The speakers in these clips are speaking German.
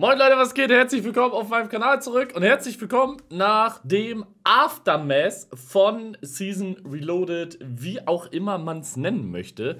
Moin Leute, was geht? Herzlich willkommen auf meinem Kanal zurück und herzlich willkommen nach dem Aftermath von Season Reloaded, wie auch immer man es nennen möchte.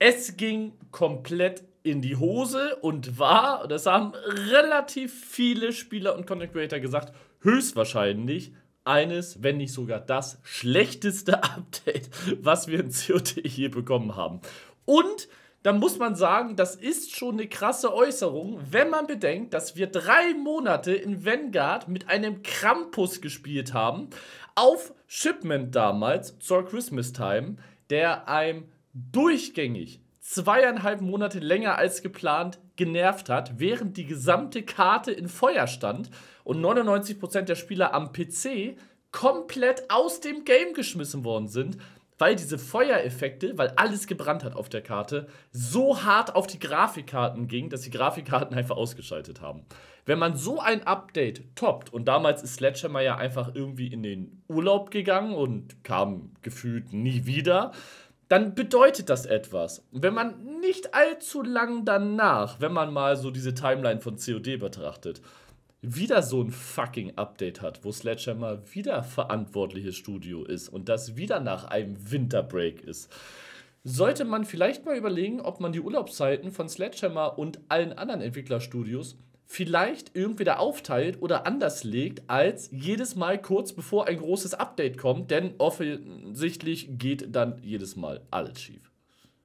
Es ging komplett in die Hose und war, das haben relativ viele Spieler und Content Creator gesagt, höchstwahrscheinlich eines, wenn nicht sogar das schlechteste Update, was wir in COD hier bekommen haben. Und dann muss man sagen, das ist schon eine krasse Äußerung, wenn man bedenkt, dass wir drei Monate in Vanguard mit einem Krampus gespielt haben, auf Shipment damals, zur Christmas Time, der einem durchgängig zweieinhalb Monate länger als geplant genervt hat, während die gesamte Karte in Feuer stand und 99% der Spieler am PC komplett aus dem Game geschmissen worden sind, weil diese Feuereffekte, weil alles gebrannt hat auf der Karte, so hart auf die Grafikkarten ging, dass die Grafikkarten einfach ausgeschaltet haben. Wenn man so ein Update toppt, und damals ist Sledgehammer ja einfach irgendwie in den Urlaub gegangen und kam gefühlt nie wieder, dann bedeutet das etwas. wenn man nicht allzu lang danach, wenn man mal so diese Timeline von COD betrachtet, wieder so ein fucking Update hat, wo Sledgehammer wieder verantwortliches Studio ist und das wieder nach einem Winterbreak ist, sollte man vielleicht mal überlegen, ob man die Urlaubszeiten von Sledgehammer und allen anderen Entwicklerstudios vielleicht irgendwie da aufteilt oder anders legt, als jedes Mal kurz bevor ein großes Update kommt, denn offensichtlich geht dann jedes Mal alles schief.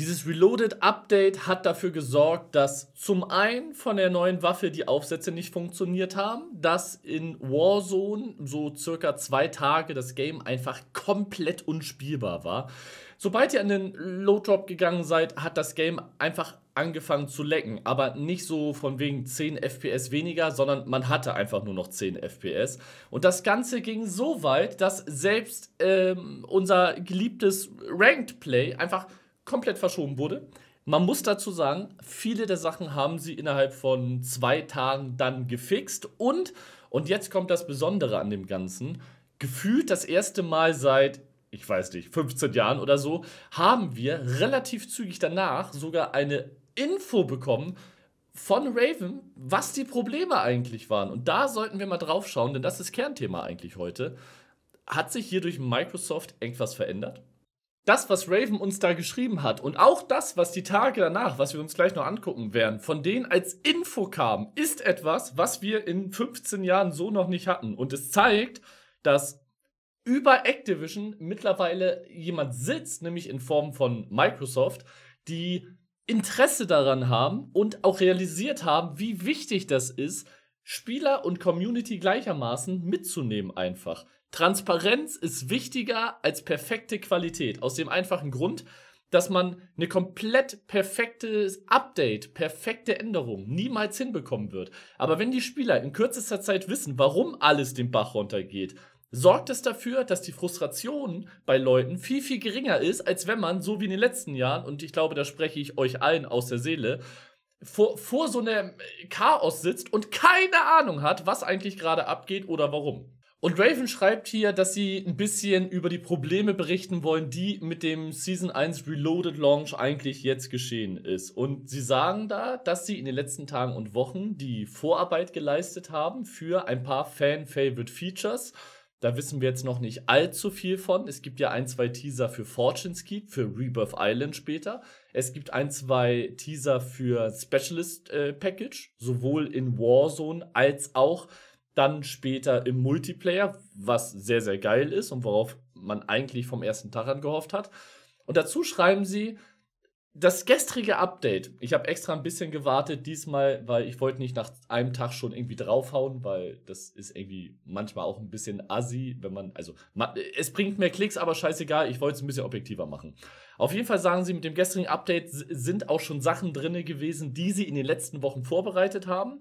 Dieses Reloaded-Update hat dafür gesorgt, dass zum einen von der neuen Waffe die Aufsätze nicht funktioniert haben, dass in Warzone so circa zwei Tage das Game einfach komplett unspielbar war. Sobald ihr an den Load Drop gegangen seid, hat das Game einfach angefangen zu lecken, aber nicht so von wegen 10 FPS weniger, sondern man hatte einfach nur noch 10 FPS. Und das Ganze ging so weit, dass selbst ähm, unser geliebtes Ranked Play einfach komplett verschoben wurde. Man muss dazu sagen, viele der Sachen haben sie innerhalb von zwei Tagen dann gefixt und, und jetzt kommt das Besondere an dem Ganzen, gefühlt das erste Mal seit, ich weiß nicht, 15 Jahren oder so, haben wir relativ zügig danach sogar eine Info bekommen, von Raven, was die Probleme eigentlich waren. Und da sollten wir mal drauf schauen, denn das ist Kernthema eigentlich heute. Hat sich hier durch Microsoft irgendwas verändert? das, was Raven uns da geschrieben hat und auch das, was die Tage danach, was wir uns gleich noch angucken werden, von denen als Info kam, ist etwas, was wir in 15 Jahren so noch nicht hatten. Und es zeigt, dass über Activision mittlerweile jemand sitzt, nämlich in Form von Microsoft, die Interesse daran haben und auch realisiert haben, wie wichtig das ist, Spieler und Community gleichermaßen mitzunehmen einfach. Transparenz ist wichtiger als perfekte Qualität. Aus dem einfachen Grund, dass man eine komplett perfekte Update, perfekte Änderung niemals hinbekommen wird. Aber wenn die Spieler in kürzester Zeit wissen, warum alles den Bach runtergeht, sorgt es dafür, dass die Frustration bei Leuten viel, viel geringer ist, als wenn man, so wie in den letzten Jahren, und ich glaube, da spreche ich euch allen aus der Seele, vor, vor so einem Chaos sitzt und keine Ahnung hat, was eigentlich gerade abgeht oder warum. Und Raven schreibt hier, dass sie ein bisschen über die Probleme berichten wollen, die mit dem Season 1 Reloaded Launch eigentlich jetzt geschehen ist. Und sie sagen da, dass sie in den letzten Tagen und Wochen die Vorarbeit geleistet haben für ein paar Fan-Favorite Features. Da wissen wir jetzt noch nicht allzu viel von. Es gibt ja ein, zwei Teaser für Fortune's Keep, für Rebirth Island später. Es gibt ein, zwei Teaser für Specialist äh, Package, sowohl in Warzone als auch dann später im Multiplayer, was sehr, sehr geil ist und worauf man eigentlich vom ersten Tag an gehofft hat. Und dazu schreiben sie, das gestrige Update, ich habe extra ein bisschen gewartet diesmal, weil ich wollte nicht nach einem Tag schon irgendwie draufhauen, weil das ist irgendwie manchmal auch ein bisschen assi, wenn man, also man, es bringt mehr Klicks, aber scheißegal, ich wollte es ein bisschen objektiver machen. Auf jeden Fall sagen sie, mit dem gestrigen Update sind auch schon Sachen drin gewesen, die sie in den letzten Wochen vorbereitet haben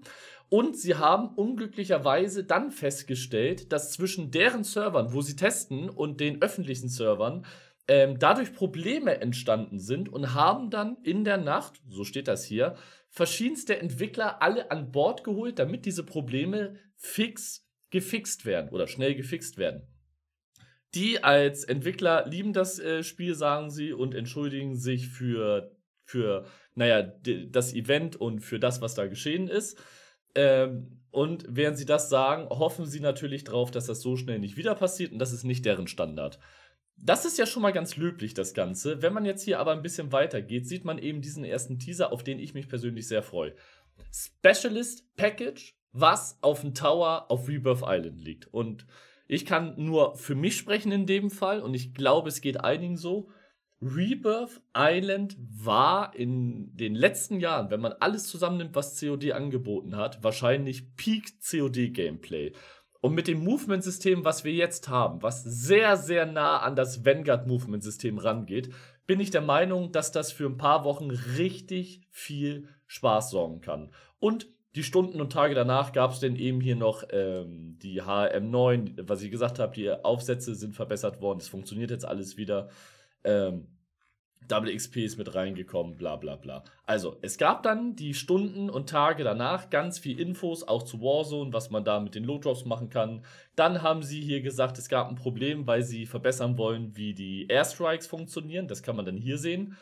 und sie haben unglücklicherweise dann festgestellt, dass zwischen deren Servern, wo sie testen, und den öffentlichen Servern ähm, dadurch Probleme entstanden sind und haben dann in der Nacht, so steht das hier, verschiedenste Entwickler alle an Bord geholt, damit diese Probleme fix gefixt werden oder schnell gefixt werden. Die als Entwickler lieben das äh, Spiel, sagen sie, und entschuldigen sich für, für, naja, das Event und für das, was da geschehen ist. Ähm, und während sie das sagen, hoffen sie natürlich darauf, dass das so schnell nicht wieder passiert und das ist nicht deren Standard. Das ist ja schon mal ganz löblich, das Ganze. Wenn man jetzt hier aber ein bisschen weiter geht, sieht man eben diesen ersten Teaser, auf den ich mich persönlich sehr freue. Specialist Package, was auf dem Tower auf Rebirth Island liegt. Und ich kann nur für mich sprechen in dem Fall und ich glaube, es geht einigen so. Rebirth Island war in den letzten Jahren, wenn man alles zusammennimmt, was COD angeboten hat, wahrscheinlich Peak COD Gameplay. Und mit dem Movement-System, was wir jetzt haben, was sehr, sehr nah an das Vanguard-Movement-System rangeht, bin ich der Meinung, dass das für ein paar Wochen richtig viel Spaß sorgen kann. Und die Stunden und Tage danach gab es denn eben hier noch ähm, die HM9, was ich gesagt habe, die Aufsätze sind verbessert worden, es funktioniert jetzt alles wieder ähm, Double XP ist mit reingekommen, bla bla bla. Also, es gab dann die Stunden und Tage danach ganz viel Infos, auch zu Warzone, was man da mit den Lowdrops machen kann. Dann haben sie hier gesagt, es gab ein Problem, weil sie verbessern wollen, wie die Airstrikes funktionieren. Das kann man dann hier sehen.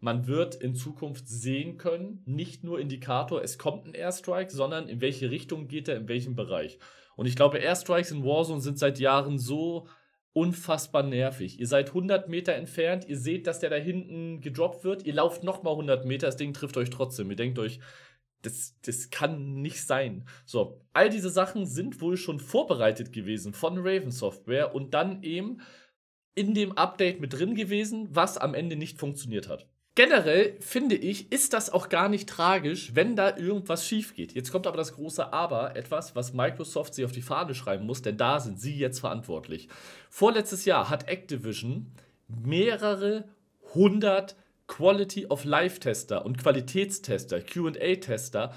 Man wird in Zukunft sehen können, nicht nur Indikator, es kommt ein Airstrike, sondern in welche Richtung geht er, in welchem Bereich. Und ich glaube, Airstrikes in Warzone sind seit Jahren so unfassbar nervig. Ihr seid 100 Meter entfernt, ihr seht, dass der da hinten gedroppt wird, ihr lauft nochmal 100 Meter, das Ding trifft euch trotzdem. Ihr denkt euch, das, das kann nicht sein. So, all diese Sachen sind wohl schon vorbereitet gewesen von Raven Software und dann eben in dem Update mit drin gewesen, was am Ende nicht funktioniert hat. Generell finde ich, ist das auch gar nicht tragisch, wenn da irgendwas schief geht. Jetzt kommt aber das große Aber, etwas, was Microsoft sie auf die Fahne schreiben muss, denn da sind sie jetzt verantwortlich. Vorletztes Jahr hat Activision mehrere hundert Quality of Life Tester und Qualitätstester, QA Tester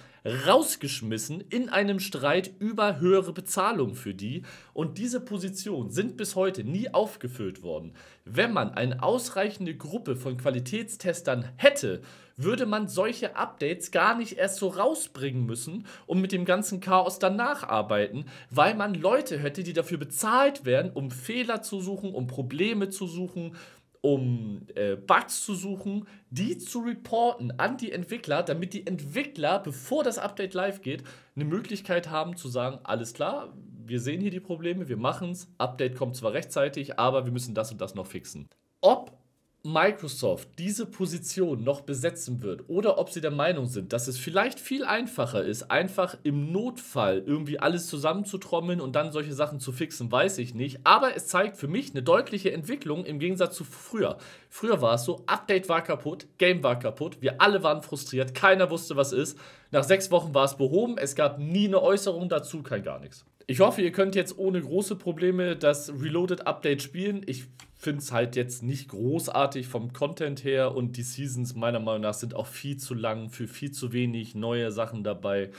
rausgeschmissen in einem Streit über höhere Bezahlung für die und diese Positionen sind bis heute nie aufgefüllt worden. Wenn man eine ausreichende Gruppe von Qualitätstestern hätte, würde man solche Updates gar nicht erst so rausbringen müssen und mit dem ganzen Chaos danach arbeiten, weil man Leute hätte, die dafür bezahlt werden, um Fehler zu suchen, um Probleme zu suchen, um äh, Bugs zu suchen, die zu reporten an die Entwickler, damit die Entwickler, bevor das Update live geht, eine Möglichkeit haben zu sagen, alles klar, wir sehen hier die Probleme, wir machen es, Update kommt zwar rechtzeitig, aber wir müssen das und das noch fixen. Ob Microsoft diese Position noch besetzen wird oder ob sie der Meinung sind, dass es vielleicht viel einfacher ist, einfach im Notfall irgendwie alles zusammenzutrommeln und dann solche Sachen zu fixen, weiß ich nicht. Aber es zeigt für mich eine deutliche Entwicklung im Gegensatz zu früher. Früher war es so, Update war kaputt, Game war kaputt, wir alle waren frustriert, keiner wusste, was ist. Nach sechs Wochen war es behoben, es gab nie eine Äußerung dazu, kein gar nichts. Ich hoffe, ihr könnt jetzt ohne große Probleme das Reloaded Update spielen. Ich finde es halt jetzt nicht großartig vom Content her und die Seasons meiner Meinung nach sind auch viel zu lang, für viel zu wenig neue Sachen dabei.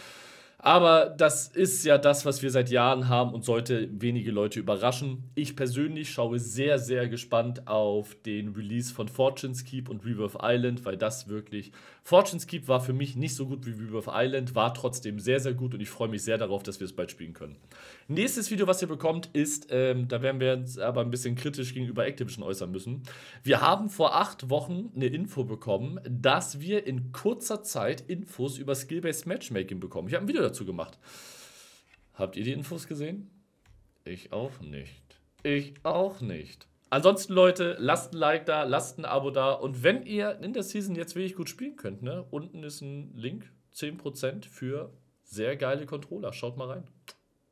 Aber das ist ja das, was wir seit Jahren haben und sollte wenige Leute überraschen. Ich persönlich schaue sehr, sehr gespannt auf den Release von Fortune's Keep und Rebirth Island, weil das wirklich Fortune's Keep war für mich nicht so gut wie of Island, war trotzdem sehr, sehr gut und ich freue mich sehr darauf, dass wir es bald spielen können. Nächstes Video, was ihr bekommt, ist, ähm, da werden wir uns aber ein bisschen kritisch gegenüber Activision äußern müssen. Wir haben vor acht Wochen eine Info bekommen, dass wir in kurzer Zeit Infos über Skill-Based Matchmaking bekommen. Ich habe ein Video dazu gemacht. Habt ihr die Infos gesehen? Ich auch nicht. Ich auch nicht. Ansonsten, Leute, lasst ein Like da, lasst ein Abo da. Und wenn ihr in der Season jetzt wirklich gut spielen könnt, ne? unten ist ein Link, 10% für sehr geile Controller. Schaut mal rein.